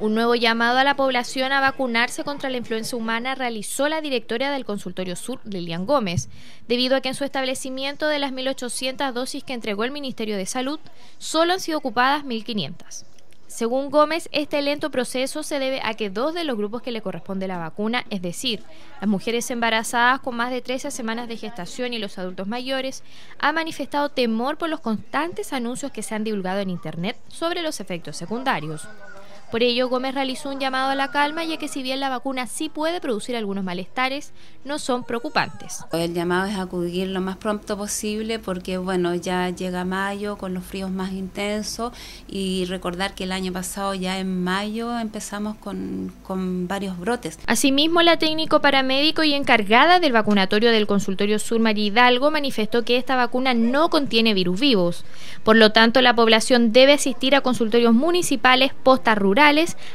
Un nuevo llamado a la población a vacunarse contra la influenza humana realizó la directora del Consultorio Sur, Lilian Gómez, debido a que en su establecimiento de las 1.800 dosis que entregó el Ministerio de Salud, solo han sido ocupadas 1.500. Según Gómez, este lento proceso se debe a que dos de los grupos que le corresponde la vacuna, es decir, las mujeres embarazadas con más de 13 semanas de gestación y los adultos mayores, han manifestado temor por los constantes anuncios que se han divulgado en Internet sobre los efectos secundarios. Por ello, Gómez realizó un llamado a la calma, ya que si bien la vacuna sí puede producir algunos malestares, no son preocupantes. El llamado es acudir lo más pronto posible porque, bueno, ya llega mayo con los fríos más intensos y recordar que el año pasado ya en mayo empezamos con, varios brotes. Asimismo, la técnico paramédico y encargada del vacunatorio del consultorio Sur María Hidalgo manifestó que esta vacuna no contiene virus vivos. Por lo tanto, la población debe asistir a consultorios municipales posta rural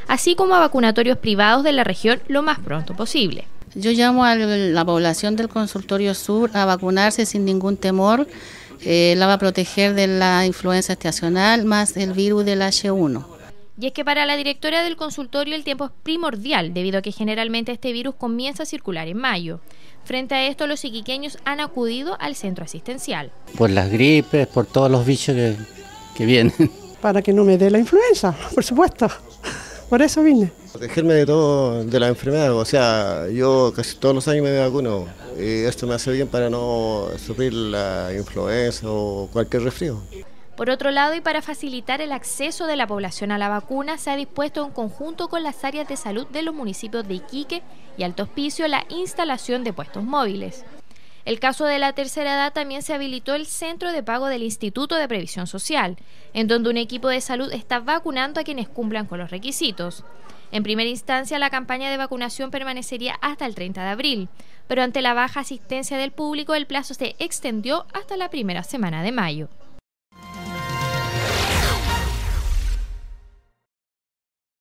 así como a vacunatorios privados de la región lo más pronto posible. Yo llamo a la población del consultorio sur a vacunarse sin ningún temor. Eh, la va a proteger de la influenza estacional más el virus del H1. Y es que para la directora del consultorio el tiempo es primordial, debido a que generalmente este virus comienza a circular en mayo. Frente a esto, los iquiqueños han acudido al centro asistencial. Por las gripes, por todos los bichos que, que vienen. Para que no me dé la influenza, por supuesto. Por eso vine. Protegerme de todo, de la enfermedad. O sea, yo casi todos los años me vacuno. Y esto me hace bien para no sufrir la influenza o cualquier resfrío. Por otro lado, y para facilitar el acceso de la población a la vacuna, se ha dispuesto en conjunto con las áreas de salud de los municipios de Iquique y Alto Hospicio la instalación de puestos móviles. El caso de la tercera edad también se habilitó el centro de pago del Instituto de Previsión Social, en donde un equipo de salud está vacunando a quienes cumplan con los requisitos. En primera instancia, la campaña de vacunación permanecería hasta el 30 de abril, pero ante la baja asistencia del público, el plazo se extendió hasta la primera semana de mayo.